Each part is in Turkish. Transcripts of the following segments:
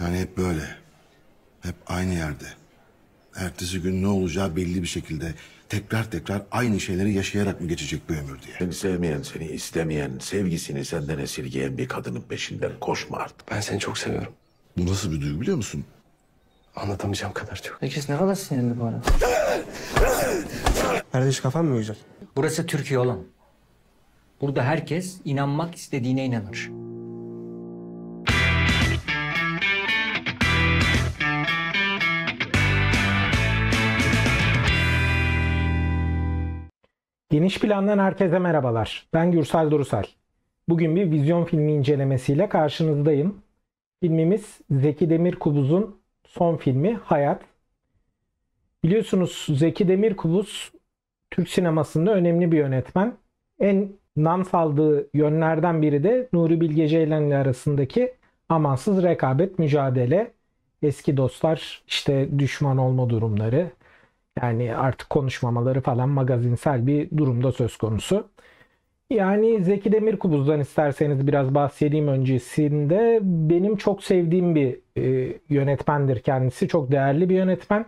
Yani hep böyle. Hep aynı yerde. Ertesi gün ne olacağı belli bir şekilde tekrar tekrar aynı şeyleri yaşayarak mı geçecek bu ömür diye. Seni sevmeyen, seni istemeyen, sevgisini senden esirgeyen bir kadının peşinden koşma artık. Ben seni çok seviyorum. Bu nasıl bir duygu biliyor musun? Anlatamayacağım kadar çok. Herkes ne kadar sinirli bu arada. Kardeş kafan mı güzel? Burası Türkiye olan. Burada herkes inanmak istediğine inanır. Geniş Plan'dan herkese merhabalar. Ben Gürsel Durusel. Bugün bir vizyon filmi incelemesiyle karşınızdayım. Filmimiz Zeki Demir Kubuz'un son filmi Hayat. Biliyorsunuz Zeki Demir Kubuz Türk sinemasında önemli bir yönetmen. En nam saldığı yönlerden biri de Nuri Bilge Ceylan ile arasındaki amansız rekabet mücadele. Eski dostlar işte düşman olma durumları, yani artık konuşmamaları falan magazinsel bir durumda söz konusu. Yani Zeki Demirkubuz'dan isterseniz biraz bahsedeyim öncesinde. Benim çok sevdiğim bir e, yönetmendir kendisi. Çok değerli bir yönetmen.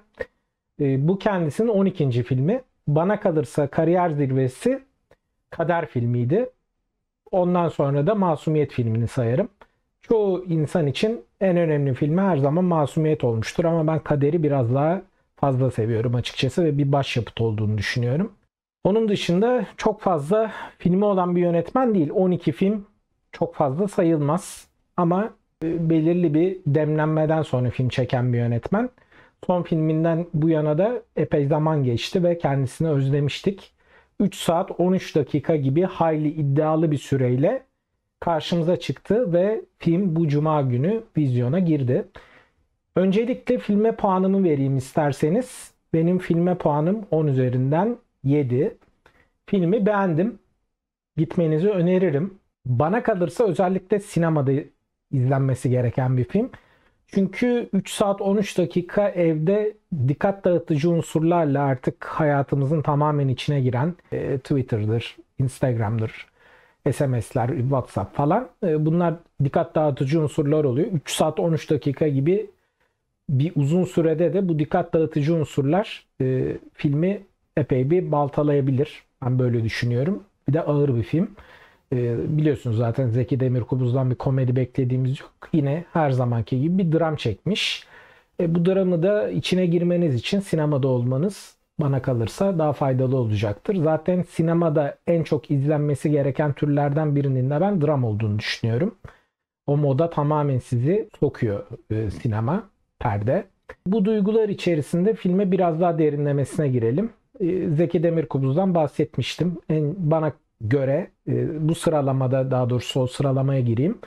E, bu kendisinin 12. filmi. Bana kalırsa Kariyer Zirvesi Kader filmiydi. Ondan sonra da Masumiyet filmini sayarım. Çoğu insan için en önemli filmi her zaman Masumiyet olmuştur ama ben Kader'i biraz daha fazla seviyorum açıkçası ve bir başyapıt olduğunu düşünüyorum. Onun dışında çok fazla filmi olan bir yönetmen değil. 12 film çok fazla sayılmaz ama e, belirli bir demlenmeden sonra film çeken bir yönetmen. Son filminden bu yana da epey zaman geçti ve kendisini özlemiştik. 3 saat 13 dakika gibi hayli iddialı bir süreyle karşımıza çıktı ve film bu cuma günü vizyona girdi. Öncelikle filme puanımı vereyim isterseniz. Benim filme puanım 10 üzerinden 7. Filmi beğendim. Gitmenizi öneririm. Bana kalırsa özellikle sinemada izlenmesi gereken bir film. Çünkü 3 saat 13 dakika evde dikkat dağıtıcı unsurlarla artık hayatımızın tamamen içine giren e, Twitter'dır, Instagram'dır, SMS'ler, WhatsApp falan e, bunlar dikkat dağıtıcı unsurlar oluyor. 3 saat 13 dakika gibi bir uzun sürede de bu dikkat dağıtıcı unsurlar e, filmi epey bir baltalayabilir. Ben böyle düşünüyorum. Bir de ağır bir film. E, biliyorsunuz zaten Zeki Demirkubuz'dan bir komedi beklediğimiz yok. Yine her zamanki gibi bir dram çekmiş. E, bu dramı da içine girmeniz için sinemada olmanız bana kalırsa daha faydalı olacaktır. Zaten sinemada en çok izlenmesi gereken türlerden birinin de ben dram olduğunu düşünüyorum. O moda tamamen sizi sokuyor e, sinema perde. Bu duygular içerisinde filme biraz daha derinlemesine girelim. Ee, Zeki Demirkubuz'dan bahsetmiştim. En bana göre e, bu sıralamada daha doğrusu o sıralamaya gireyim.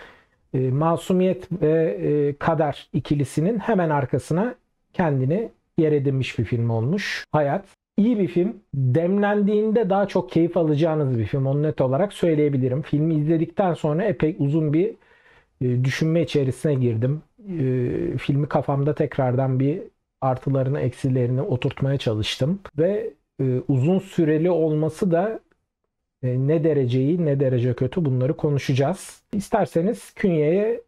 E, Masumiyet ve e, Kader ikilisinin hemen arkasına kendini yer edinmiş bir film olmuş. Hayat iyi bir film. Demlendiğinde daha çok keyif alacağınız bir film. Onu net olarak söyleyebilirim. Filmi izledikten sonra epey uzun bir düşünme içerisine girdim e, filmi kafamda tekrardan bir artılarını eksilerini oturtmaya çalıştım ve e, uzun süreli olması da e, ne dereceyi ne derece kötü bunları konuşacağız. İsterseniz Künye'ye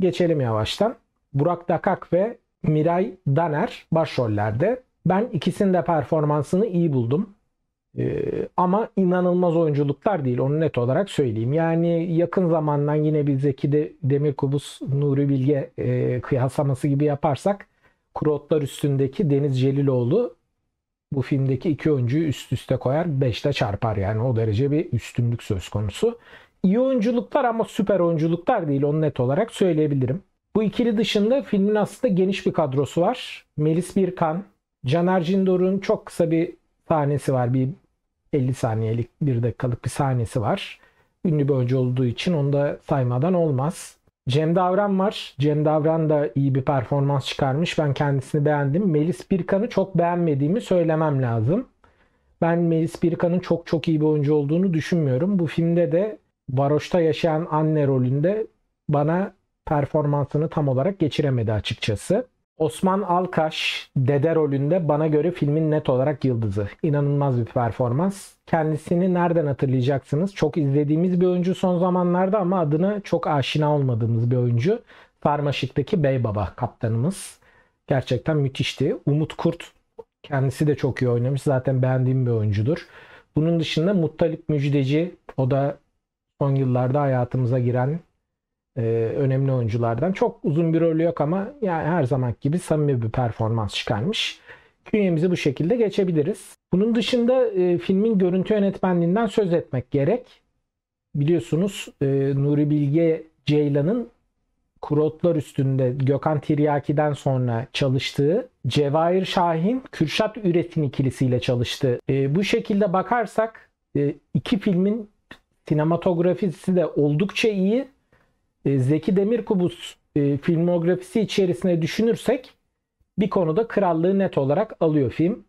geçelim yavaştan. Burak Dakak ve Miray Daner başrollerde. Ben ikisinin de performansını iyi buldum. Ee, ama inanılmaz oyunculuklar değil onu net olarak söyleyeyim. Yani yakın zamandan yine bir Zeki de, Demirkubuz, Nuri Bilge e, kıyaslaması gibi yaparsak Kurotlar üstündeki Deniz Celiloğlu bu filmdeki iki oyuncuyu üst üste koyar, beşte çarpar yani o derece bir üstünlük söz konusu. İyi oyunculuklar ama süper oyunculuklar değil onu net olarak söyleyebilirim. Bu ikili dışında filmin aslında geniş bir kadrosu var. Melis Birkan, Caner Cindor'un çok kısa bir sahnesi var. Bir 50 saniyelik bir dakikalık bir sahnesi var. Ünlü bir oyuncu olduğu için onu da saymadan olmaz. Cem Davran var. Cem Davran da iyi bir performans çıkarmış. Ben kendisini beğendim. Melis Birkan'ı çok beğenmediğimi söylemem lazım. Ben Melis Birkan'ın çok çok iyi bir oyuncu olduğunu düşünmüyorum. Bu filmde de Varoş'ta yaşayan anne rolünde bana performansını tam olarak geçiremedi açıkçası. Osman Alkaş dede rolünde bana göre filmin net olarak yıldızı. İnanılmaz bir performans. Kendisini nereden hatırlayacaksınız? Çok izlediğimiz bir oyuncu son zamanlarda ama adını çok aşina olmadığımız bir oyuncu. Sarmaşık'taki Bey Baba kaptanımız. Gerçekten müthişti. Umut Kurt kendisi de çok iyi oynamış. Zaten beğendiğim bir oyuncudur. Bunun dışında Muttalip Müjdeci o da son yıllarda hayatımıza giren e, önemli oyunculardan. Çok uzun bir rolü yok ama yani her zaman gibi samimi bir performans çıkarmış. Künyemizi bu şekilde geçebiliriz. Bunun dışında e, filmin görüntü yönetmenliğinden söz etmek gerek. Biliyorsunuz e, Nuri Bilge Ceylan'ın Kurotlar üstünde Gökhan Tiryaki'den sonra çalıştığı Cevahir Şahin Kürşat Üret'in ikilisiyle çalıştı. E, bu şekilde bakarsak e, iki filmin sinematografisi de oldukça iyi e, Zeki Demirkubuz e, filmografisi içerisine düşünürsek bir konuda krallığı net olarak alıyor film.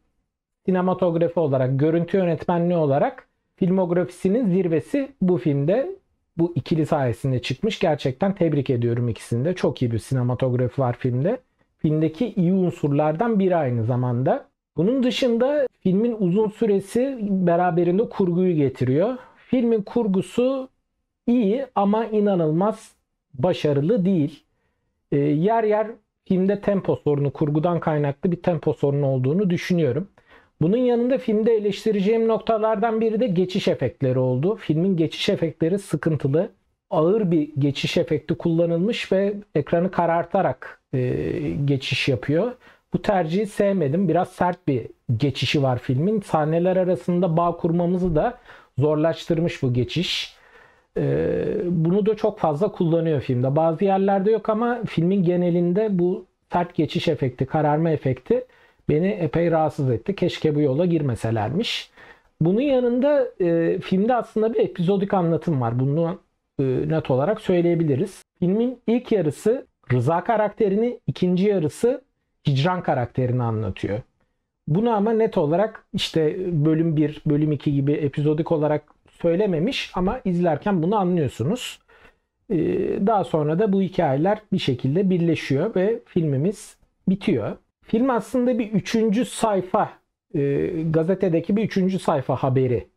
Sinematografi olarak, görüntü yönetmenliği olarak filmografisinin zirvesi bu filmde bu ikili sayesinde çıkmış. Gerçekten tebrik ediyorum ikisini de. Çok iyi bir sinematografi var filmde. Filmdeki iyi unsurlardan biri aynı zamanda. Bunun dışında filmin uzun süresi beraberinde kurguyu getiriyor. Filmin kurgusu iyi ama inanılmaz başarılı değil. E, yer yer filmde tempo sorunu, kurgudan kaynaklı bir tempo sorunu olduğunu düşünüyorum. Bunun yanında filmde eleştireceğim noktalardan biri de geçiş efektleri oldu. Filmin geçiş efektleri sıkıntılı. Ağır bir geçiş efekti kullanılmış ve ekranı karartarak e, geçiş yapıyor. Bu tercihi sevmedim. Biraz sert bir geçişi var filmin. Sahneler arasında bağ kurmamızı da zorlaştırmış bu geçiş. Ee, bunu da çok fazla kullanıyor filmde. Bazı yerlerde yok ama filmin genelinde bu sert geçiş efekti, kararma efekti beni epey rahatsız etti. Keşke bu yola girmeselermiş. Bunun yanında e, filmde aslında bir epizodik anlatım var. Bunu e, net olarak söyleyebiliriz. Filmin ilk yarısı Rıza karakterini, ikinci yarısı Hicran karakterini anlatıyor. Bunu ama net olarak işte bölüm 1, bölüm 2 gibi epizodik olarak söylememiş ama izlerken bunu anlıyorsunuz. Ee, daha sonra da bu hikayeler bir şekilde birleşiyor ve filmimiz bitiyor. Film aslında bir üçüncü sayfa, e, gazetedeki bir üçüncü sayfa haberi.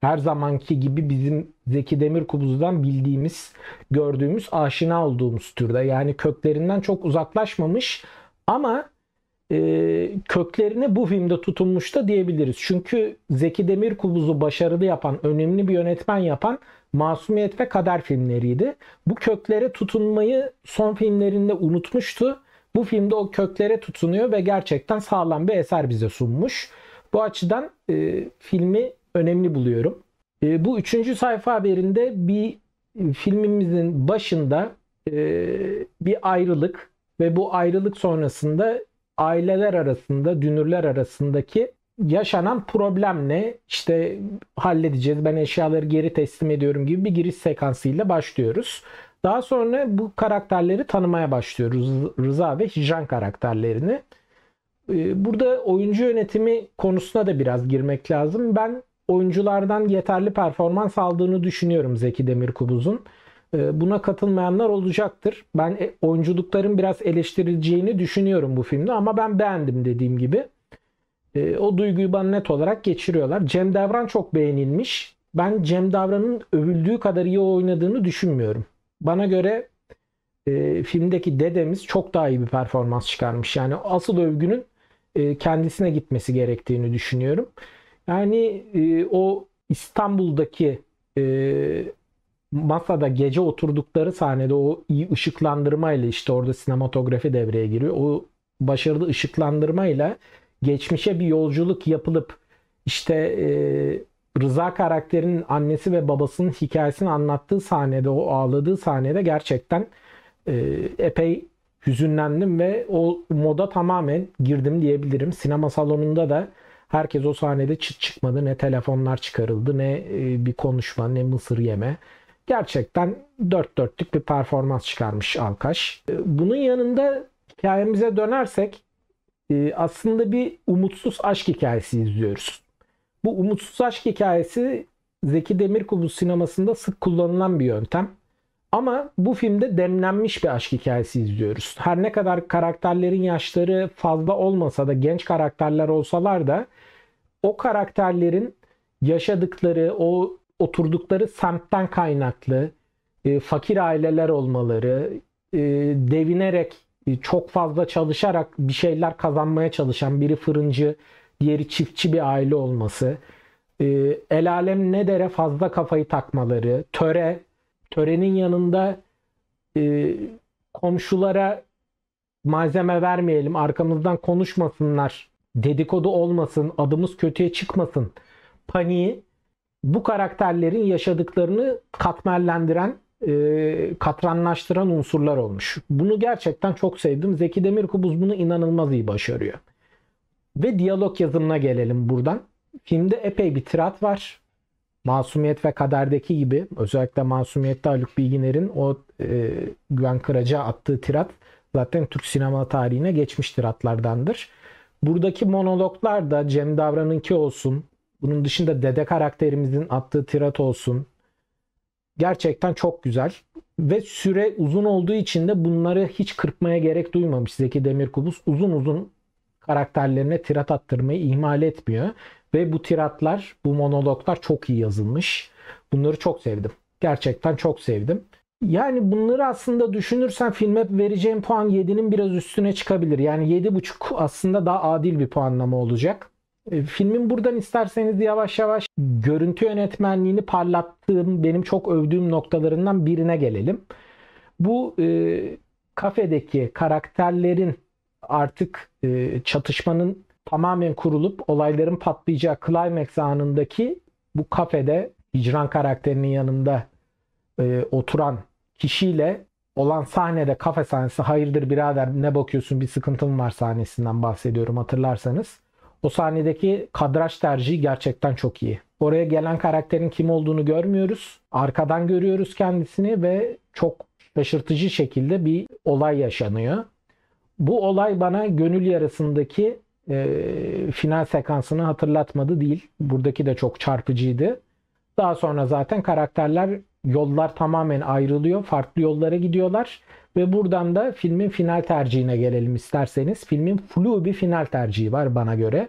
Her zamanki gibi bizim Zeki Demirkubuz'dan bildiğimiz, gördüğümüz, aşina olduğumuz türde. Yani köklerinden çok uzaklaşmamış ama e, köklerini bu filmde tutunmuş da diyebiliriz. Çünkü Zeki Demir kubuzu başarılı yapan, önemli bir yönetmen yapan Masumiyet ve Kader filmleriydi. Bu köklere tutunmayı son filmlerinde unutmuştu. Bu filmde o köklere tutunuyor ve gerçekten sağlam bir eser bize sunmuş. Bu açıdan e, filmi önemli buluyorum. E, bu üçüncü sayfa haberinde bir filmimizin başında e, bir ayrılık ve bu ayrılık sonrasında aileler arasında, dünürler arasındaki yaşanan problem ne? İşte halledeceğiz. Ben eşyaları geri teslim ediyorum gibi bir giriş sekansıyla başlıyoruz. Daha sonra bu karakterleri tanımaya başlıyoruz. Rıza ve Hijan karakterlerini. Ee, burada oyuncu yönetimi konusuna da biraz girmek lazım. Ben oyunculardan yeterli performans aldığını düşünüyorum Zeki Demirkubuz'un. Ee, buna katılmayanlar olacaktır. Ben e, oyunculukların biraz eleştirileceğini düşünüyorum bu filmde ama ben beğendim dediğim gibi. Ee, o duyguyu bana net olarak geçiriyorlar. Cem Davran çok beğenilmiş. Ben Cem Davran'ın övüldüğü kadar iyi oynadığını düşünmüyorum. Bana göre e, filmdeki dedemiz çok daha iyi bir performans çıkarmış. Yani asıl övgünün e, kendisine gitmesi gerektiğini düşünüyorum. Yani o İstanbul'daki masada gece oturdukları sahnede o iyi ışıklandırmayla işte orada sinematografi devreye giriyor. O başarılı ışıklandırmayla geçmişe bir yolculuk yapılıp işte e, Rıza karakterinin annesi ve babasının hikayesini anlattığı sahnede o ağladığı sahnede gerçekten e, epey hüzünlendim ve o moda tamamen girdim diyebilirim. Sinema salonunda da herkes o sahnede çıt çıkmadı. Ne telefonlar çıkarıldı ne e, bir konuşma ne mısır yeme gerçekten dört dörtlük bir performans çıkarmış Alkaş. E, bunun yanında hikayemize dönersek e, aslında bir umutsuz aşk hikayesi izliyoruz. Bu umutsuz aşk hikayesi Zeki Demirkubuz sinemasında sık kullanılan bir yöntem. Ama bu filmde demlenmiş bir aşk hikayesi izliyoruz. Her ne kadar karakterlerin yaşları fazla olmasa da genç karakterler olsalar da o karakterlerin yaşadıkları, o oturdukları semtten kaynaklı e, fakir aileler olmaları, e, devinerek e, çok fazla çalışarak bir şeyler kazanmaya çalışan biri fırıncı, diğeri çiftçi bir aile olması, e, el alem ne dere fazla kafayı takmaları, töre, törenin yanında e, komşulara malzeme vermeyelim, arkamızdan konuşmasınlar, dedikodu olmasın, adımız kötüye çıkmasın paniği bu karakterlerin yaşadıklarını katmerlendiren, e, katranlaştıran unsurlar olmuş. Bunu gerçekten çok sevdim. Zeki Demirkubuz bunu inanılmaz iyi başarıyor. Ve diyalog yazımına gelelim buradan. Filmde epey bir tirat var. Masumiyet ve Kader'deki gibi özellikle Masumiyet'te Haluk Bilginer'in o e, Güven Kıraç'a attığı tirat zaten Türk sinema tarihine geçmiş tiratlardandır. Buradaki monologlar da Cem Davran'ınki olsun, bunun dışında dede karakterimizin attığı tirat olsun. Gerçekten çok güzel. Ve süre uzun olduğu için de bunları hiç kırpmaya gerek duymamış Zeki Demirkubuz. Uzun uzun karakterlerine tirat attırmayı ihmal etmiyor. Ve bu tiratlar, bu monologlar çok iyi yazılmış. Bunları çok sevdim. Gerçekten çok sevdim. Yani bunları aslında düşünürsen filme vereceğim puan 7'nin biraz üstüne çıkabilir. Yani 7.5 aslında daha adil bir puanlama olacak. E, filmin buradan isterseniz yavaş yavaş görüntü yönetmenliğini parlattığım, benim çok övdüğüm noktalarından birine gelelim. Bu e, kafedeki karakterlerin artık e, çatışmanın tamamen kurulup olayların patlayacağı climax anındaki bu kafede hicran karakterinin yanında e, oturan kişiyle olan sahnede kafe sahnesi hayırdır birader ne bakıyorsun bir sıkıntın var sahnesinden bahsediyorum hatırlarsanız. O sahnedeki kadraj tercihi gerçekten çok iyi. Oraya gelen karakterin kim olduğunu görmüyoruz. Arkadan görüyoruz kendisini ve çok şaşırtıcı şekilde bir olay yaşanıyor. Bu olay bana gönül yarasındaki e, final sekansını hatırlatmadı değil. Buradaki de çok çarpıcıydı. Daha sonra zaten karakterler yollar tamamen ayrılıyor. Farklı yollara gidiyorlar. Ve buradan da filmin final tercihine gelelim isterseniz. Filmin flu bir final tercihi var bana göre.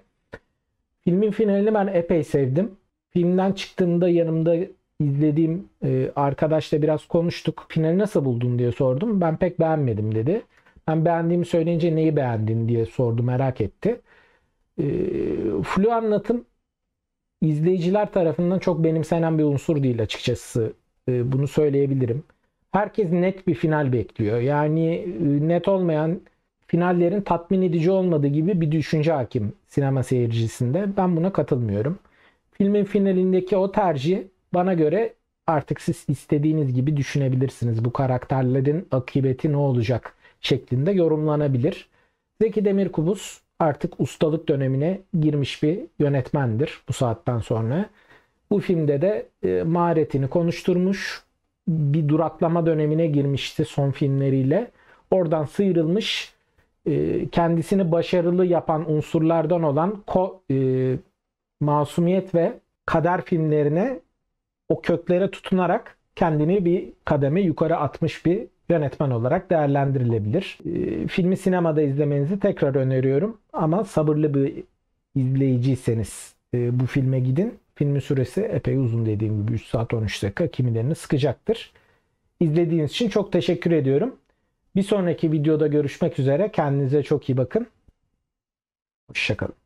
Filmin finalini ben epey sevdim. Filmden çıktığımda yanımda izlediğim e, arkadaşla biraz konuştuk. Finali nasıl buldun diye sordum. Ben pek beğenmedim dedi. Ben beğendiğimi söyleyince neyi beğendin diye sordu merak etti. E, flu anlatım izleyiciler tarafından çok benimsenen bir unsur değil açıkçası e, bunu söyleyebilirim. Herkes net bir final bekliyor. Yani e, net olmayan finallerin tatmin edici olmadığı gibi bir düşünce hakim sinema seyircisinde. Ben buna katılmıyorum. Filmin finalindeki o tercih bana göre artık siz istediğiniz gibi düşünebilirsiniz. Bu karakterlerin akıbeti ne olacak şeklinde yorumlanabilir. Zeki Demirkubuz artık ustalık dönemine girmiş bir yönetmendir bu saatten sonra. Bu filmde de e, maharetini konuşturmuş. Bir duraklama dönemine girmişti son filmleriyle. Oradan sıyrılmış e, kendisini başarılı yapan unsurlardan olan ko, e, masumiyet ve kader filmlerine o köklere tutunarak kendini bir kademe yukarı atmış bir yönetmen olarak değerlendirilebilir. E, filmi sinemada izlemenizi tekrar öneriyorum ama sabırlı bir izleyiciyseniz e, bu filme gidin. Filmin süresi epey uzun dediğim gibi 3 saat 13 dakika kimilerini sıkacaktır. İzlediğiniz için çok teşekkür ediyorum. Bir sonraki videoda görüşmek üzere. Kendinize çok iyi bakın. Hoşçakalın.